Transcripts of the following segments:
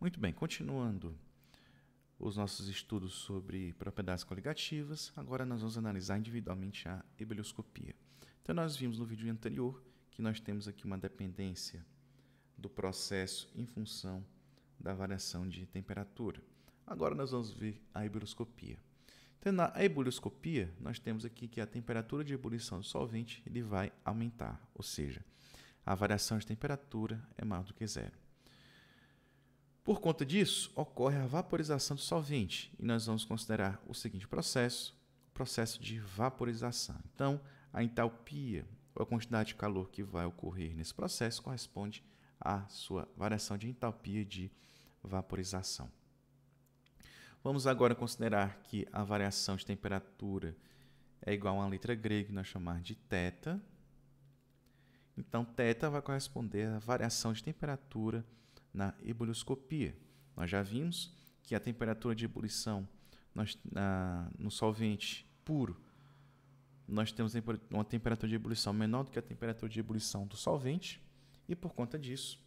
Muito bem, continuando os nossos estudos sobre propriedades coligativas, agora nós vamos analisar individualmente a ebelioscopia. Então, nós vimos no vídeo anterior que nós temos aqui uma dependência do processo em função da variação de temperatura. Agora nós vamos ver a ebuloscopia. Então, na ebuloscopia, nós temos aqui que a temperatura de ebulição do solvente ele vai aumentar, ou seja, a variação de temperatura é maior do que zero. Por conta disso, ocorre a vaporização do solvente e nós vamos considerar o seguinte processo, o processo de vaporização. Então, a entalpia, ou a quantidade de calor que vai ocorrer nesse processo, corresponde à sua variação de entalpia de vaporização. Vamos agora considerar que a variação de temperatura é igual a uma letra grega que nós chamamos de θ. Então, θ vai corresponder à variação de temperatura na ebulioscopia. Nós já vimos que a temperatura de ebulição nós, na, no solvente puro, nós temos uma temperatura de ebulição menor do que a temperatura de ebulição do solvente, e por conta disso,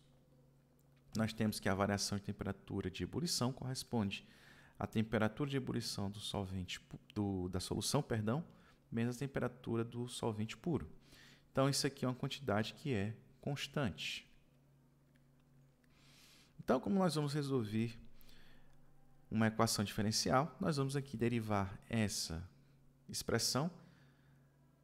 nós temos que a variação de temperatura de ebulição corresponde à temperatura de ebulição do solvente do, da solução, perdão, menos a temperatura do solvente puro. Então isso aqui é uma quantidade que é constante. Então, como nós vamos resolver uma equação diferencial, nós vamos aqui derivar essa expressão,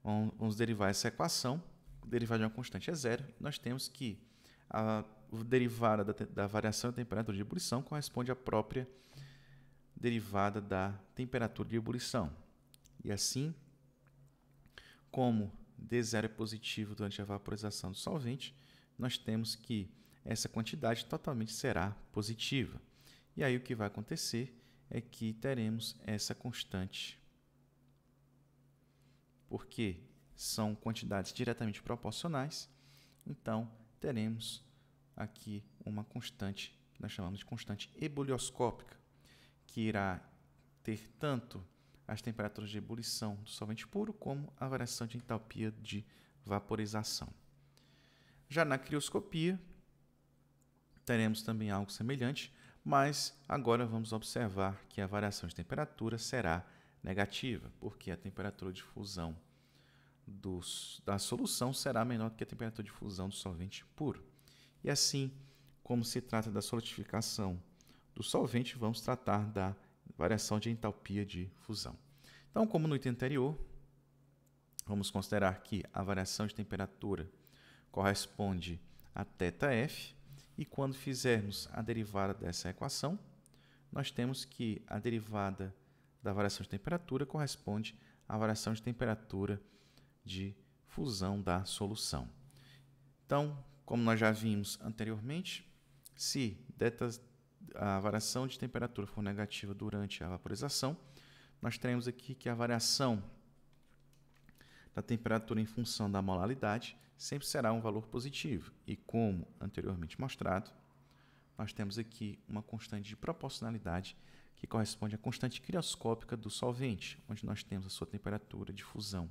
vamos derivar essa equação, derivar de uma constante é zero, nós temos que a derivada da, da variação da temperatura de ebulição corresponde à própria derivada da temperatura de ebulição. E assim, como D0 é positivo durante a vaporização do solvente, nós temos que essa quantidade totalmente será positiva. E aí o que vai acontecer é que teremos essa constante, porque são quantidades diretamente proporcionais, então teremos aqui uma constante que nós chamamos de constante ebullioscópica, que irá ter tanto as temperaturas de ebulição do solvente puro como a variação de entalpia de vaporização. Já na crioscopia, teremos também algo semelhante, mas agora vamos observar que a variação de temperatura será negativa, porque a temperatura de fusão dos, da solução será menor do que a temperatura de fusão do solvente puro. E assim, como se trata da solidificação do solvente, vamos tratar da variação de entalpia de fusão. Então, como no item anterior, vamos considerar que a variação de temperatura corresponde a θF, e quando fizermos a derivada dessa equação, nós temos que a derivada da variação de temperatura corresponde à variação de temperatura de fusão da solução. Então, como nós já vimos anteriormente, se a variação de temperatura for negativa durante a vaporização, nós teremos aqui que a variação da temperatura em função da molalidade sempre será um valor positivo. E como anteriormente mostrado, nós temos aqui uma constante de proporcionalidade que corresponde à constante crioscópica do solvente, onde nós temos a sua temperatura de fusão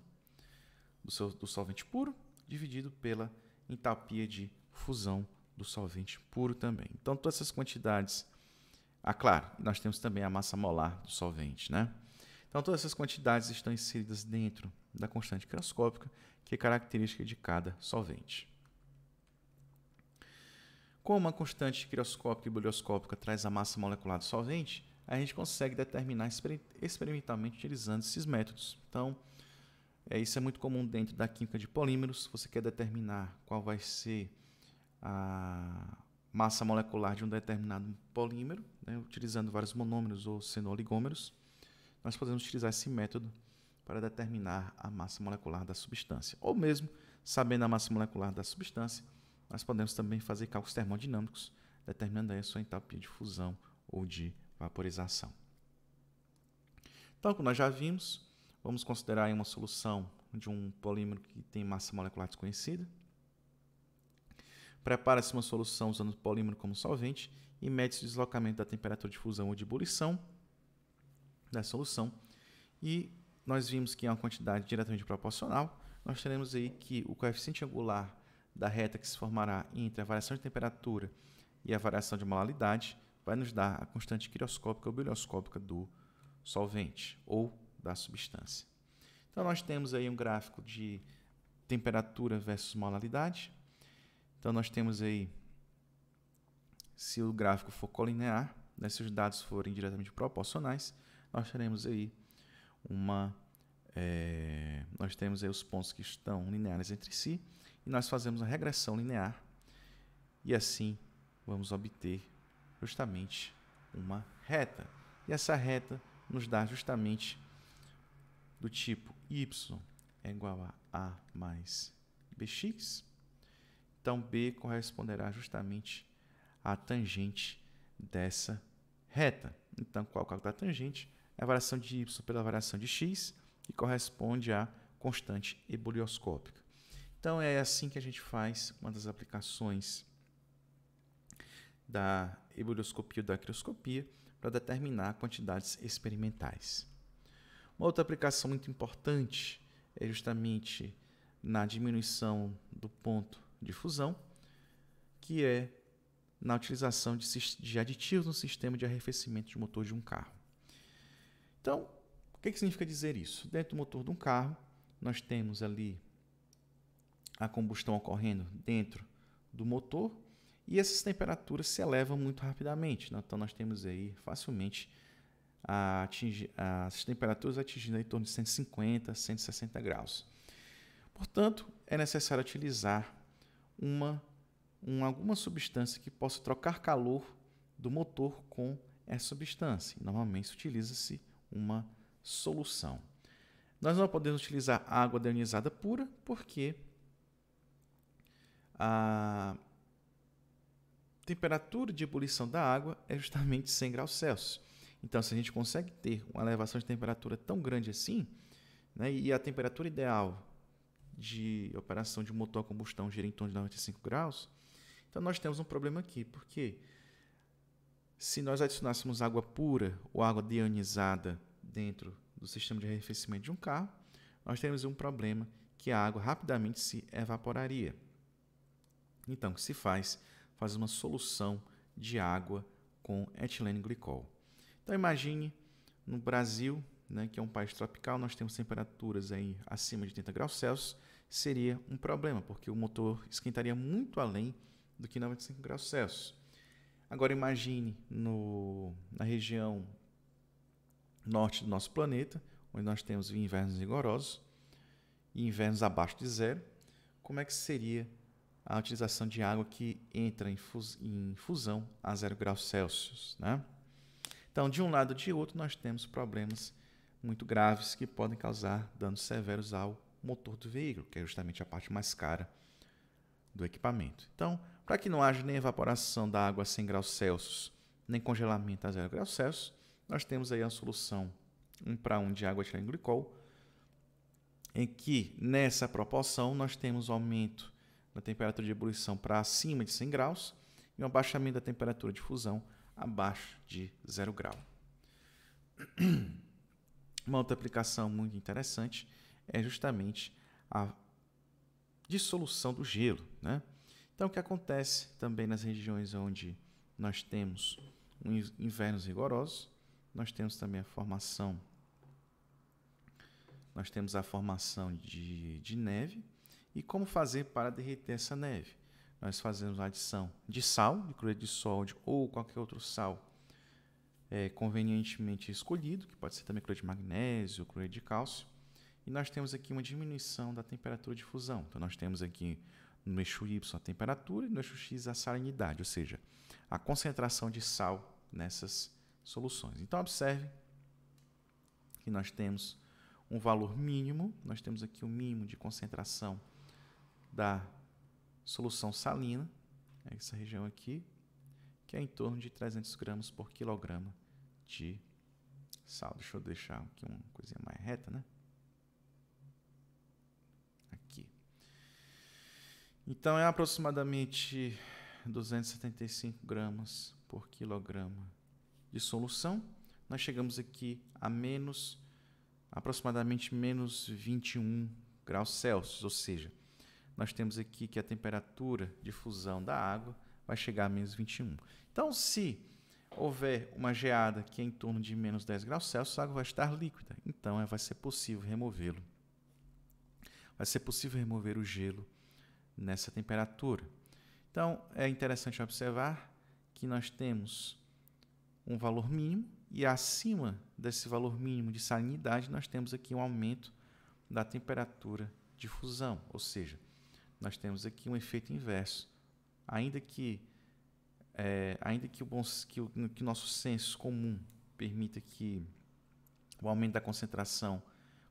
do, seu, do solvente puro dividido pela entalpia de fusão do solvente puro também. Então, todas essas quantidades. Ah, claro, nós temos também a massa molar do solvente, né? Então, todas essas quantidades estão inseridas dentro da constante crioscópica, que é característica de cada solvente. Como a constante crioscópica e bolioscópica traz a massa molecular do solvente, a gente consegue determinar experimentalmente utilizando esses métodos. Então, é, isso é muito comum dentro da química de polímeros. Você quer determinar qual vai ser a massa molecular de um determinado polímero, né, utilizando vários monômeros ou sendo oligômeros. Nós podemos utilizar esse método para determinar a massa molecular da substância. Ou mesmo, sabendo a massa molecular da substância, nós podemos também fazer cálculos termodinâmicos, determinando aí a sua entalpia de fusão ou de vaporização. Então, como nós já vimos, vamos considerar uma solução de um polímero que tem massa molecular desconhecida. Prepara-se uma solução usando o polímero como solvente e mede-se o deslocamento da temperatura de fusão ou de ebulição da solução e nós vimos que é uma quantidade diretamente proporcional, nós teremos aí que o coeficiente angular da reta que se formará entre a variação de temperatura e a variação de molalidade vai nos dar a constante quiroscópica ou bilioscópica do solvente ou da substância. Então, nós temos aí um gráfico de temperatura versus molalidade. Então, nós temos aí, se o gráfico for colinear, né, se os dados forem diretamente proporcionais, nós teremos aí uma. É, nós temos aí os pontos que estão lineares entre si e nós fazemos a regressão linear e assim vamos obter justamente uma reta. E essa reta nos dá justamente do tipo y é igual a a mais bx. Então, b corresponderá justamente à tangente dessa reta. Então, qual é o cálculo da tangente? É a variação de y pela variação de x, que corresponde à constante ebulioscópica. Então, é assim que a gente faz uma das aplicações da ebulioscopia ou da crioscopia para determinar quantidades experimentais. Uma outra aplicação muito importante é justamente na diminuição do ponto de fusão, que é na utilização de aditivos no sistema de arrefecimento de motor de um carro. Então, o que, é que significa dizer isso? Dentro do motor de um carro, nós temos ali a combustão ocorrendo dentro do motor e essas temperaturas se elevam muito rapidamente. Né? Então, nós temos aí facilmente a atingir, as temperaturas atingindo em torno de 150, 160 graus. Portanto, é necessário utilizar uma, alguma substância que possa trocar calor do motor com essa substância. Normalmente utiliza-se uma solução. Nós não podemos utilizar água deionizada pura porque a temperatura de ebulição da água é justamente 100 graus Celsius. Então, se a gente consegue ter uma elevação de temperatura tão grande assim, né, e a temperatura ideal de operação de motor a combustão gira em torno de 95 graus, então nós temos um problema aqui, porque se nós adicionássemos água pura ou água deionizada dentro do sistema de arrefecimento de um carro, nós temos um problema que a água rapidamente se evaporaria. Então, o que se faz? Faz uma solução de água com etileno glicol. Então, imagine no Brasil, né, que é um país tropical, nós temos temperaturas aí acima de 30 graus Celsius, seria um problema, porque o motor esquentaria muito além do que 95 graus Celsius. Agora, imagine no, na região norte do nosso planeta, onde nós temos invernos rigorosos e invernos abaixo de zero, como é que seria a utilização de água que entra em, fus em fusão a zero graus Celsius? Né? Então, de um lado ou de outro, nós temos problemas muito graves que podem causar danos severos ao motor do veículo, que é justamente a parte mais cara do equipamento. Então, para que não haja nem evaporação da água a 100 graus Celsius, nem congelamento a 0 graus Celsius, nós temos aí a solução 1 para 1 de água etileno glicol, em que nessa proporção nós temos o aumento da temperatura de ebulição para acima de 100 graus e um abaixamento da temperatura de fusão abaixo de 0 grau. Uma outra aplicação muito interessante é justamente a dissolução do gelo. Né? Então, o que acontece também nas regiões onde nós temos invernos rigorosos, nós temos também a formação. Nós temos a formação de, de neve e como fazer para derreter essa neve. Nós fazemos a adição de sal, de cloreto de sódio ou qualquer outro sal é, convenientemente escolhido, que pode ser também cloreto de magnésio, cloreto de cálcio. E nós temos aqui uma diminuição da temperatura de fusão. Então, nós temos aqui no eixo Y a temperatura e no eixo X a salinidade, ou seja, a concentração de sal nessas soluções. Então, observe que nós temos um valor mínimo, nós temos aqui o um mínimo de concentração da solução salina, né, essa região aqui, que é em torno de 300 gramas por quilograma de sal. Deixa eu deixar aqui uma coisinha mais reta, né? Aqui. Então, é aproximadamente 275 gramas por quilograma de solução, nós chegamos aqui a menos aproximadamente menos 21 graus Celsius, ou seja, nós temos aqui que a temperatura de fusão da água vai chegar a menos 21. Então, se houver uma geada que é em torno de menos 10 graus Celsius, a água vai estar líquida. Então, é, vai ser possível removê-lo. Vai ser possível remover o gelo nessa temperatura. Então, é interessante observar que nós temos um valor mínimo e acima desse valor mínimo de salinidade nós temos aqui um aumento da temperatura de fusão, ou seja, nós temos aqui um efeito inverso. Ainda que é, ainda que o, bom, que, o, que o nosso senso comum permita que o aumento da concentração,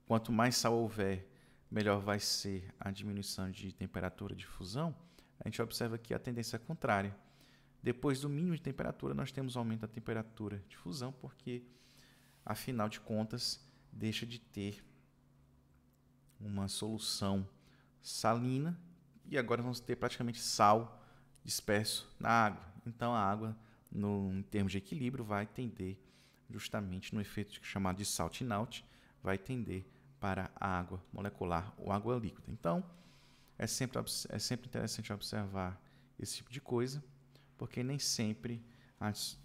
quanto mais sal houver, melhor vai ser a diminuição de temperatura de fusão, a gente observa aqui a tendência contrária. Depois do mínimo de temperatura, nós temos aumento da temperatura de fusão, porque, afinal de contas, deixa de ter uma solução salina e agora vamos ter praticamente sal disperso na água. Então, a água, no, em termos de equilíbrio, vai tender justamente no efeito chamado de salt out, vai tender para a água molecular ou água líquida. Então, é sempre, é sempre interessante observar esse tipo de coisa porque nem sempre,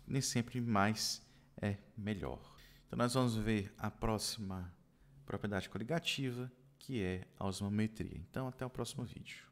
nem sempre mais é melhor. Então, nós vamos ver a próxima propriedade coligativa, que é a osmometria. Então, até o próximo vídeo.